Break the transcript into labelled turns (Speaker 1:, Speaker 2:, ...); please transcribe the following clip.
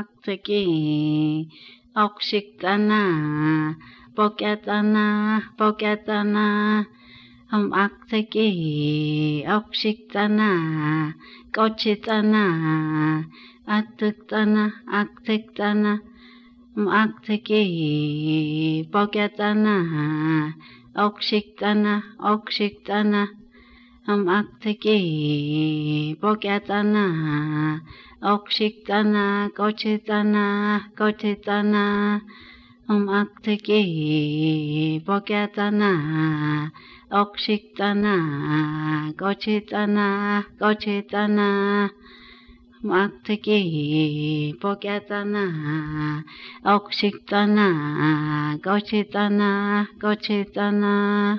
Speaker 1: Aktsaki oksiktana pokyatana pokyatana Om aktsaki oksiktana kochitana attuktana aktiktana Om aktsaki pokyatana oksiktana oksiktana 암악특이 복야잖아 억식잖아 거치잖아 거치잖아 암악특이 복야잖아 억식잖아 거치잖아 거치잖아 막특이 복야잖아 억식잖아 거치잖아 거치잖아